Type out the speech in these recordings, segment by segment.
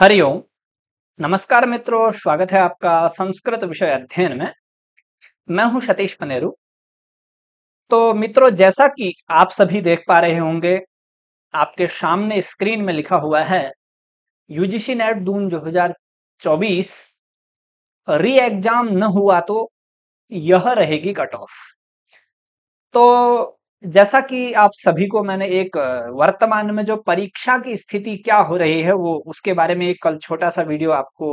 हरिओम नमस्कार मित्रों स्वागत है आपका संस्कृत विषय अध्ययन में मैं हूं सतीश पनेरू तो मित्रों जैसा कि आप सभी देख पा रहे होंगे आपके सामने स्क्रीन में लिखा हुआ है यूजीसी नेट हजार 2024 री एग्जाम न हुआ तो यह रहेगी कट ऑफ तो जैसा कि आप सभी को मैंने एक वर्तमान में जो परीक्षा की स्थिति क्या हो रही है वो उसके बारे में एक कल छोटा सा वीडियो आपको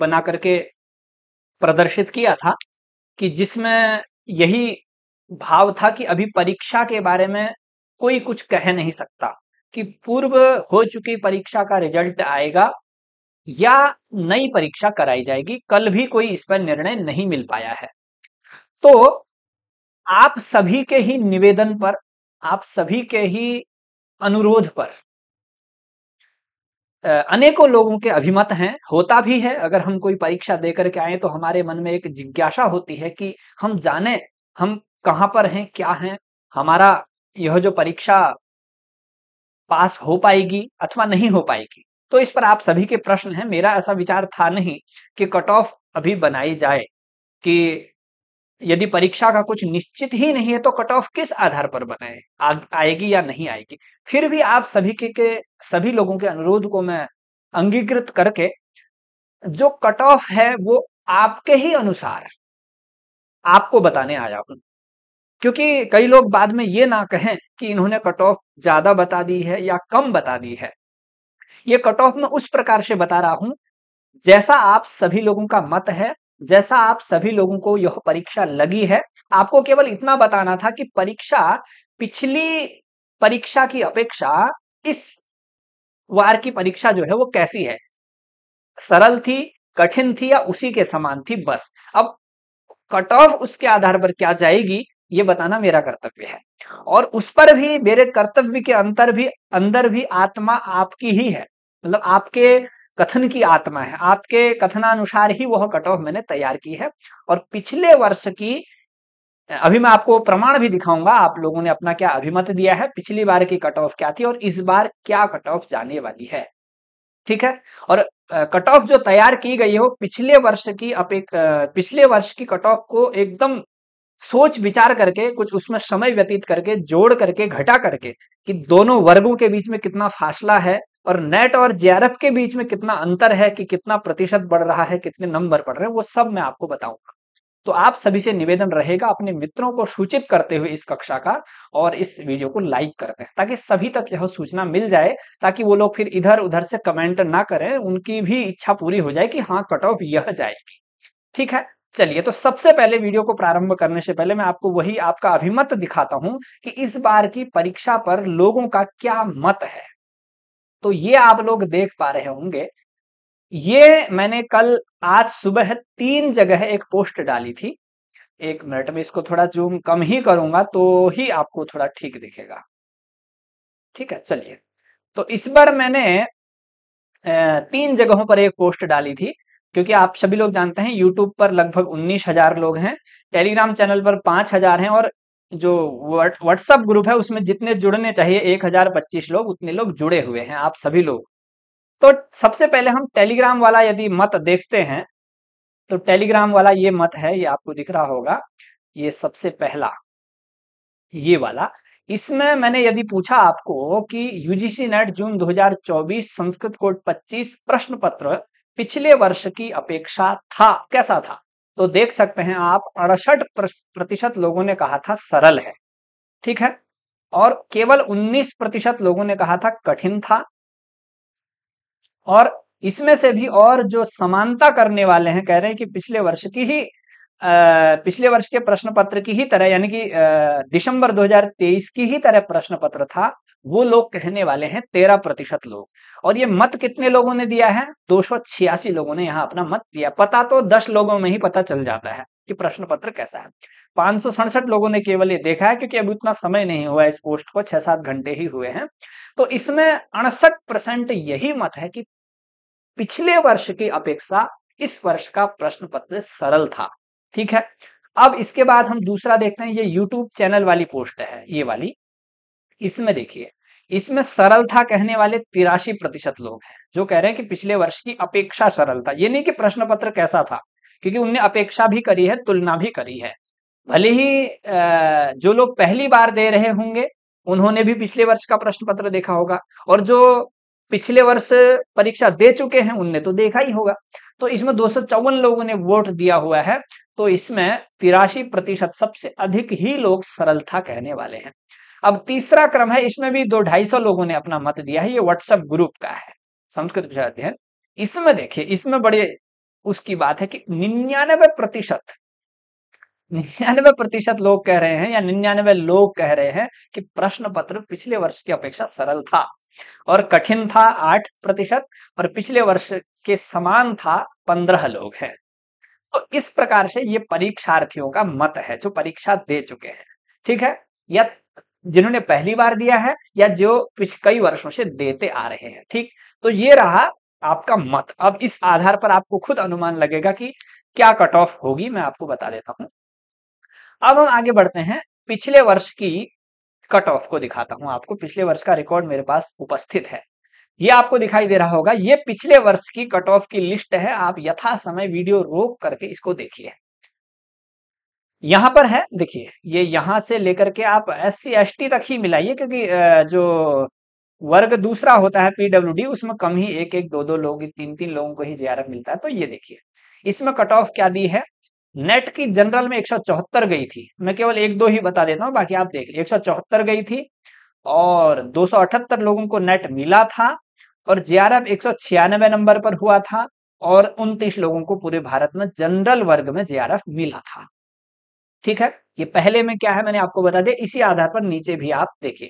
बना करके प्रदर्शित किया था कि जिसमें यही भाव था कि अभी परीक्षा के बारे में कोई कुछ कह नहीं सकता कि पूर्व हो चुकी परीक्षा का रिजल्ट आएगा या नई परीक्षा कराई जाएगी कल भी कोई इस पर निर्णय नहीं मिल पाया है तो आप सभी के ही निवेदन पर आप सभी के ही अनुरोध पर अनेकों लोगों के अभिमत हैं होता भी है अगर हम कोई परीक्षा दे करके आए तो हमारे मन में एक जिज्ञासा होती है कि हम जाने हम कहाँ पर हैं क्या हैं हमारा यह जो परीक्षा पास हो पाएगी अथवा नहीं हो पाएगी तो इस पर आप सभी के प्रश्न हैं मेरा ऐसा विचार था नहीं कि कट ऑफ अभी बनाई जाए कि यदि परीक्षा का कुछ निश्चित ही नहीं है तो कट ऑफ किस आधार पर बनाए आएगी या नहीं आएगी फिर भी आप सभी के, के सभी लोगों के अनुरोध को मैं अंगीकृत करके जो कट ऑफ है वो आपके ही अनुसार आपको बताने आया हूं क्योंकि कई लोग बाद में ये ना कहें कि इन्होंने कट ऑफ ज्यादा बता दी है या कम बता दी है ये कट ऑफ मैं उस प्रकार से बता रहा हूं जैसा आप सभी लोगों का मत है जैसा आप सभी लोगों को यह परीक्षा लगी है आपको केवल इतना बताना था कि परीक्षा पिछली परीक्षा की अपेक्षा इस वार की परीक्षा जो है वो कैसी है सरल थी कठिन थी या उसी के समान थी बस अब कट ऑफ उसके आधार पर क्या जाएगी ये बताना मेरा कर्तव्य है और उस पर भी मेरे कर्तव्य के अंतर भी अंदर भी आत्मा आपकी ही है मतलब आपके कथन की आत्मा है आपके कथनानुसार ही वह कट ऑफ मैंने तैयार की है और पिछले वर्ष की अभी मैं आपको प्रमाण भी दिखाऊंगा आप लोगों ने अपना क्या अभिमत दिया है पिछली बार की कट ऑफ क्या थी और इस बार क्या कट ऑफ जाने वाली है ठीक है और कट ऑफ जो तैयार की गई हो पिछले वर्ष की एक पिछले वर्ष की कट ऑफ को एकदम सोच विचार करके कुछ उसमें समय व्यतीत करके जोड़ करके घटा करके कि दोनों वर्गों के बीच में कितना फासला है और नेट और जेआरएफ के बीच में कितना अंतर है कि कितना प्रतिशत बढ़ रहा है कितने नंबर बढ़ रहे हैं वो सब मैं आपको बताऊंगा तो आप सभी से निवेदन रहेगा अपने मित्रों को सूचित करते हुए इस कक्षा का और इस वीडियो को लाइक करते हैं ताकि सभी तक यह सूचना मिल जाए ताकि वो लोग फिर इधर उधर से कमेंट ना करें उनकी भी इच्छा पूरी हो जाए कि हाँ कट ऑफ यह जाएगी ठीक है चलिए तो सबसे पहले वीडियो को प्रारंभ करने से पहले मैं आपको वही आपका अभिमत दिखाता हूं कि इस बार की परीक्षा पर लोगों का क्या मत है तो ये आप लोग देख पा रहे होंगे ये मैंने कल आज सुबह तीन जगह एक पोस्ट डाली थी एक मिनट में इसको थोड़ा जूम कम ही करूंगा तो ही आपको थोड़ा ठीक दिखेगा ठीक है चलिए तो इस बार मैंने तीन जगहों पर एक पोस्ट डाली थी क्योंकि आप सभी लोग जानते हैं यूट्यूब पर लगभग उन्नीस हजार लोग हैं टेलीग्राम चैनल पर पांच हजार हैं और जो व्हाट्सअप ग्रुप है उसमें जितने जुड़ने चाहिए एक हजार पच्चीस लोग उतने लोग जुड़े हुए हैं आप सभी लोग तो सबसे पहले हम टेलीग्राम वाला यदि मत देखते हैं तो टेलीग्राम वाला ये मत है ये आपको दिख रहा होगा ये सबसे पहला ये वाला इसमें मैंने यदि पूछा आपको कि UGC NET June 2024 Sanskrit code 25 प्रश्न पत्र पिछले वर्ष की अपेक्षा था कैसा था तो देख सकते हैं आप अड़सठ प्रतिशत लोगों ने कहा था सरल है ठीक है और केवल 19 प्रतिशत लोगों ने कहा था कठिन था और इसमें से भी और जो समानता करने वाले हैं कह रहे हैं कि पिछले वर्ष की ही आ, पिछले वर्ष के प्रश्न पत्र की ही तरह यानी कि दिसंबर 2023 की ही तरह प्रश्न पत्र था वो लोग कहने वाले हैं तेरह प्रतिशत लोग और ये मत कितने लोगों ने दिया है दो लोगों ने यहाँ अपना मत दिया पता तो दस लोगों में ही पता चल जाता है कि प्रश्न पत्र कैसा है पांच लोगों ने केवल ये देखा है क्योंकि अभी उतना समय नहीं हुआ इस पोस्ट को छह सात घंटे ही हुए हैं तो इसमें अड़सठ परसेंट यही मत है कि पिछले वर्ष की अपेक्षा इस वर्ष का प्रश्न पत्र सरल था ठीक है अब इसके बाद हम दूसरा देखते हैं ये YouTube चैनल वाली पोस्ट है ये वाली इसमें देखिए इसमें सरल था कहने वाले तिरासी प्रतिशत लोग हैं जो कह रहे हैं कि पिछले वर्ष की अपेक्षा सरल था ये नहीं कि प्रश्न पत्र कैसा था क्योंकि उनने अपेक्षा भी करी है तुलना भी करी है भले ही जो लोग पहली बार दे रहे होंगे उन्होंने भी पिछले वर्ष का प्रश्न पत्र देखा होगा और जो पिछले वर्ष परीक्षा दे चुके हैं उनने तो देखा ही होगा तो इसमें दो लोगों ने वोट दिया हुआ है तो इसमें तिरासी प्रतिशत सबसे अधिक ही लोग सरलता कहने वाले हैं अब तीसरा क्रम है इसमें भी दो ढाई सौ लोगों ने अपना मत दिया है ये व्हाट्सएप ग्रुप का है संस्कृत विषय अध्ययन इसमें देखिए इसमें बड़े उसकी बात है कि निन्यानवे प्रतिशत निन्यानवे प्रतिशत लोग कह रहे हैं या निन्यानवे लोग कह रहे हैं कि प्रश्न पत्र पिछले वर्ष की अपेक्षा सरल था और कठिन था आठ प्रतिशत और पिछले वर्ष के समान था पंद्रह लोग हैं तो इस प्रकार से ये परीक्षार्थियों का मत है जो परीक्षा दे चुके हैं ठीक है या जिन्होंने पहली बार दिया है या जो पिछले कई वर्षों से देते आ रहे हैं ठीक तो ये रहा आपका मत अब इस आधार पर आपको खुद अनुमान लगेगा कि क्या कट ऑफ होगी मैं आपको बता देता हूं अब हम आगे बढ़ते हैं पिछले वर्ष की कट ऑफ को दिखाता हूं आपको पिछले वर्ष का रिकॉर्ड मेरे पास उपस्थित है ये आपको दिखाई दे रहा होगा ये पिछले वर्ष की कट ऑफ की लिस्ट है आप यथा समय वीडियो रोक करके इसको देखिए यहां पर है देखिए ये यहां से लेकर के आप एस सी तक ही मिलाइए क्योंकि जो वर्ग दूसरा होता है डी उसमें कम ही एक एक दो दो लोग तीन तीन लोगों को ही एफ मिलता है तो ये देखिए इसमें कट ऑफ क्या दी है नेट की जनरल में एक गई थी मैं केवल एक दो ही बता देता हूँ बाकी आप देख लीजिए एक गई थी और अठहत्तर लोगों को नेट मिला था और एफ एक नंबर पर हुआ था और उनतीस लोगों को पूरे भारत में जनरल वर्ग में एफ मिला था ठीक है ये पहले में क्या है मैंने आपको बता दिया इसी आधार पर नीचे भी आप देखिए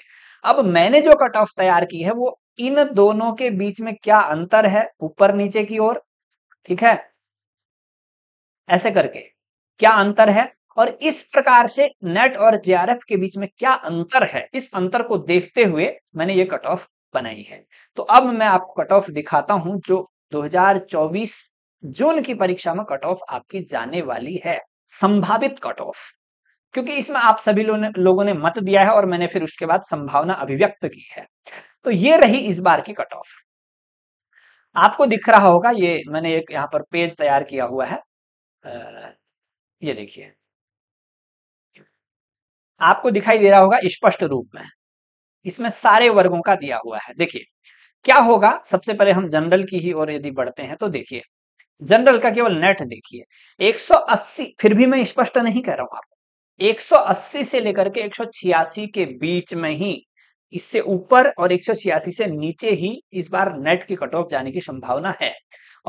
अब मैंने जो कट ऑफ तैयार की है वो इन दोनों के बीच में क्या अंतर है ऊपर नीचे की ओर ठीक है ऐसे करके क्या अंतर है और इस प्रकार से नेट और जेआरएफ के बीच में क्या अंतर है इस अंतर को देखते हुए मैंने ये कट ऑफ बनाई है तो अब मैं आपको कट ऑफ दिखाता हूं जो 2024 जून की परीक्षा में कट ऑफ आपकी जाने वाली है संभावित कट ऑफ क्योंकि इसमें आप सभी लो लोगों ने मत दिया है और मैंने फिर उसके बाद संभावना अभिव्यक्त की है तो ये रही इस बार की कट ऑफ आपको दिख रहा होगा ये मैंने एक यहां पर पेज तैयार किया हुआ है ये देखिए आपको दिखाई दे रहा होगा स्पष्ट रूप में इसमें सारे वर्गों का दिया हुआ है देखिए क्या होगा सबसे पहले हम जनरल की ही और यदि बढ़ते हैं तो देखिए जनरल का केवल नेट देखिए 180 फिर भी मैं स्पष्ट नहीं कह रहा हूं आपको 180 से लेकर के 186 के बीच में ही इससे ऊपर और एक से नीचे ही इस बार नेट की कट ऑफ जाने की संभावना है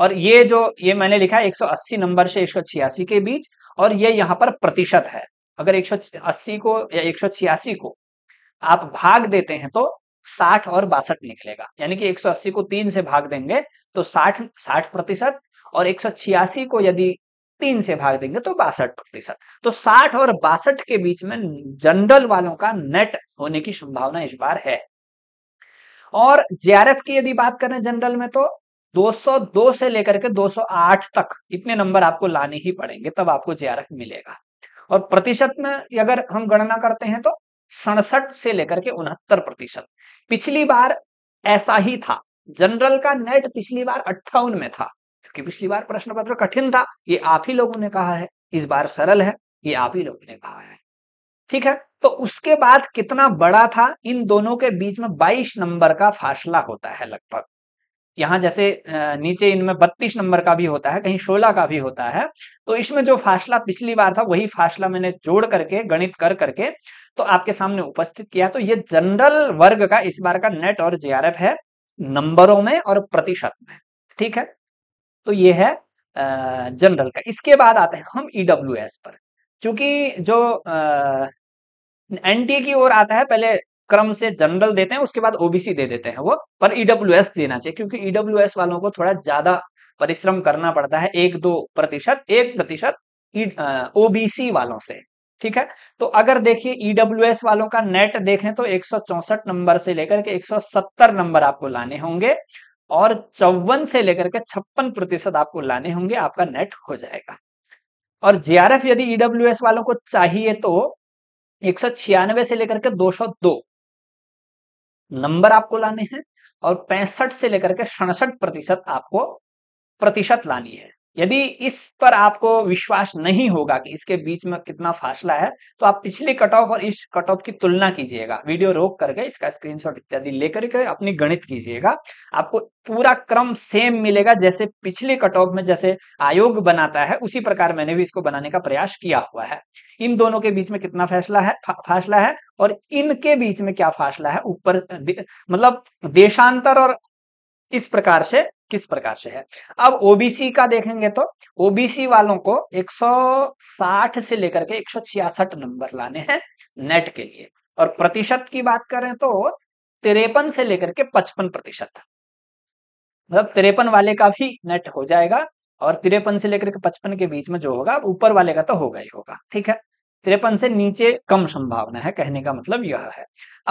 और ये जो ये मैंने लिखा है 180 नंबर से एक के बीच और ये यहाँ पर प्रतिशत है अगर 180 को या एक को आप भाग देते हैं तो साठ और बासठ निकलेगा यानी कि 180 को तीन से भाग देंगे तो साठ साठ प्रतिशत और एक को यदि तीन से भाग देंगे तो बासठ प्रतिशत तो साठ और बासठ के बीच में जनरल वालों का नेट होने की संभावना इस बार है और जेआरएफ की यदि बात करें जनरल में तो 202 से लेकर के 208 तक इतने नंबर आपको लाने ही पड़ेंगे तब आपको जेआरएफ मिलेगा और प्रतिशत में अगर हम गणना करते हैं तो सड़सठ से लेकर के उनहत्तर प्रतिशत पिछली बार ऐसा ही था जनरल का नेट पिछली बार अट्ठावन में था क्योंकि पिछली बार प्रश्न पत्र कठिन था ये आप ही लोगों ने कहा है इस बार सरल है ये आप ही लोगों ने कहा है ठीक है तो उसके बाद कितना बड़ा था इन दोनों के बीच में 22 नंबर का फासला होता है लगभग यहां जैसे नीचे इनमें 32 नंबर का भी होता है कहीं 16 का भी होता है तो इसमें जो फासला पिछली बार था वही फासला मैंने जोड़ करके गणित कर करके तो आपके सामने उपस्थित किया तो ये जनरल वर्ग का इस बार का नेट और जे है नंबरों में और प्रतिशत में ठीक है तो ये है जनरल का इसके बाद आते हैं हम ईडब्ल्यू e पर चूंकि जो एनटीए की ओर आता है पहले क्रम से जनरल देते हैं उसके बाद ओबीसी दे देते हैं वो पर ईडब्ल्यू e देना चाहिए क्योंकि ईडब्ल्यू e वालों को थोड़ा ज्यादा परिश्रम करना पड़ता है एक दो प्रतिशत एक प्रतिशत ओबीसी वालों से ठीक है तो अगर देखिए ईडब्ल्यू वालों का नेट देखें तो एक नंबर से लेकर के 170 नंबर आपको लाने होंगे और चौवन से लेकर के छप्पन प्रतिशत आपको लाने होंगे आपका नेट हो जाएगा और जेआरएफ यदि ईडब्ल्यू e वालों को चाहिए तो एक से लेकर के 202 नंबर आपको लाने हैं और पैंसठ से लेकर के सड़सठ प्रतिशत आपको प्रतिशत लानी है यदि इस पर आपको विश्वास नहीं होगा कि इसके बीच में कितना फासला है तो आप पिछले कट ऑफ और इस कट ऑफ की तुलना कीजिएगा वीडियो रोक करके इसका स्क्रीनशॉट इत्यादि लेकर के अपनी गणित कीजिएगा आपको पूरा क्रम सेम मिलेगा जैसे पिछले कट ऑफ में जैसे आयोग बनाता है उसी प्रकार मैंने भी इसको बनाने का प्रयास किया हुआ है इन दोनों के बीच में कितना फैसला है फा, फासला है और इनके बीच में क्या फासला है ऊपर मतलब देशांतर और इस प्रकार से किस प्रकार से है अब ओबीसी का देखेंगे तो ओबीसी वालों को 160 से लेकर के 166 नंबर लाने हैं नेट के लिए और प्रतिशत की बात करें तो तिरपन से लेकर के 55 प्रतिशत मतलब तिरपन वाले का भी नेट हो जाएगा और तिरपन से लेकर के पचपन के बीच में जो होगा ऊपर वाले का तो होगा ही होगा ठीक है तिरपन से नीचे कम संभावना है कहने का मतलब यह है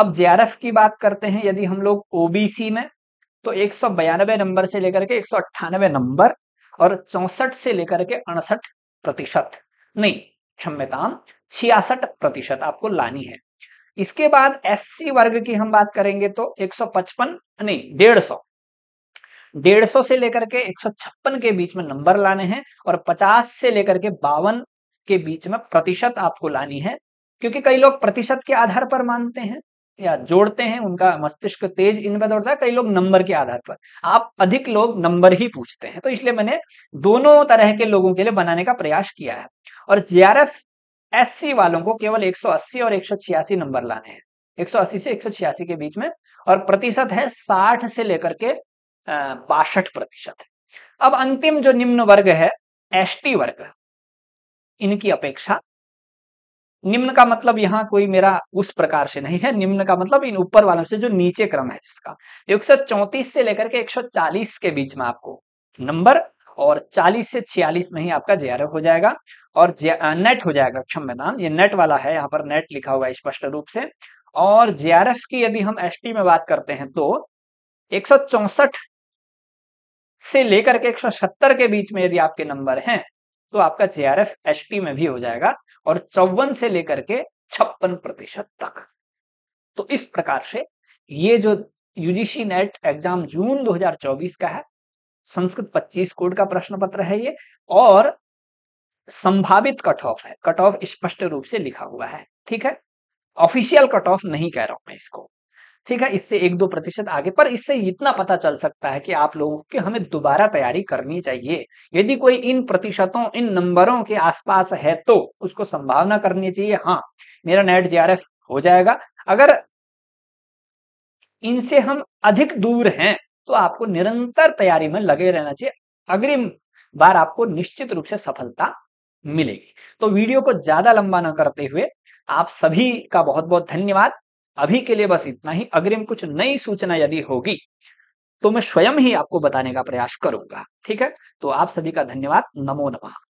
अब जे की बात करते हैं यदि हम लोग ओबीसी में तो एक नंबर से लेकर के एक नंबर और चौसठ से लेकर के अड़सठ प्रतिशत नहीं क्षम्यताम छियासठ प्रतिशत आपको लानी है इसके बाद एससी वर्ग की हम बात करेंगे तो 155 नहीं डेढ़ सौ डेढ़ सौ से लेकर के छप्पन के बीच में नंबर लाने हैं और 50 से लेकर के बावन के बीच में प्रतिशत आपको लानी है क्योंकि कई लोग प्रतिशत के आधार पर मानते हैं या जोड़ते हैं उनका मस्तिष्क तेज इन पर दौड़ता है कई लोग नंबर के आधार पर आप अधिक लोग नंबर ही पूछते हैं तो इसलिए मैंने दोनों तरह के लोगों के लिए बनाने का प्रयास किया है और एस एससी वालों को केवल 180 और छियासी नंबर लाने हैं 180 से छियासी के बीच में और प्रतिशत है 60 से लेकर के बासठ प्रतिशत अब अंतिम जो निम्न वर्ग है एसटी वर्ग इनकी अपेक्षा निम्न का मतलब यहाँ कोई मेरा उस प्रकार से नहीं है निम्न का मतलब इन ऊपर वालों से जो नीचे क्रम है इसका एक से लेकर के एक के बीच में आपको नंबर और 40 से 46 में ही आपका जे हो जाएगा और नेट हो जाएगा मैदान ये नेट वाला है यहाँ पर नेट लिखा हुआ है स्पष्ट रूप से और जे की यदि हम एस में बात करते हैं तो एक से लेकर के एक के बीच में यदि आपके नंबर हैं तो आपका जे आर में भी हो जाएगा और चौवन से लेकर के छप्पन प्रतिशत तक तो इस प्रकार से ये जो यूजीसी नेट एग्जाम जून 2024 का है संस्कृत 25 कोड का प्रश्न पत्र है ये और संभावित कट ऑफ है कट ऑफ स्पष्ट रूप से लिखा हुआ है ठीक है ऑफिशियल कट ऑफ नहीं कह रहा हूं मैं इसको ठीक है इससे एक दो प्रतिशत आगे पर इससे इतना पता चल सकता है कि आप लोगों की हमें दोबारा तैयारी करनी चाहिए यदि कोई इन प्रतिशतों इन नंबरों के आसपास है तो उसको संभावना करनी चाहिए हाँ मेरा नेट जे हो जाएगा अगर इनसे हम अधिक दूर हैं तो आपको निरंतर तैयारी में लगे रहना चाहिए अग्रिम बार आपको निश्चित रूप से सफलता मिलेगी तो वीडियो को ज्यादा लंबा ना करते हुए आप सभी का बहुत बहुत धन्यवाद अभी के लिए बस इतना ही अग्रिम कुछ नई सूचना यदि होगी तो मैं स्वयं ही आपको बताने का प्रयास करूंगा ठीक है तो आप सभी का धन्यवाद नमो नमः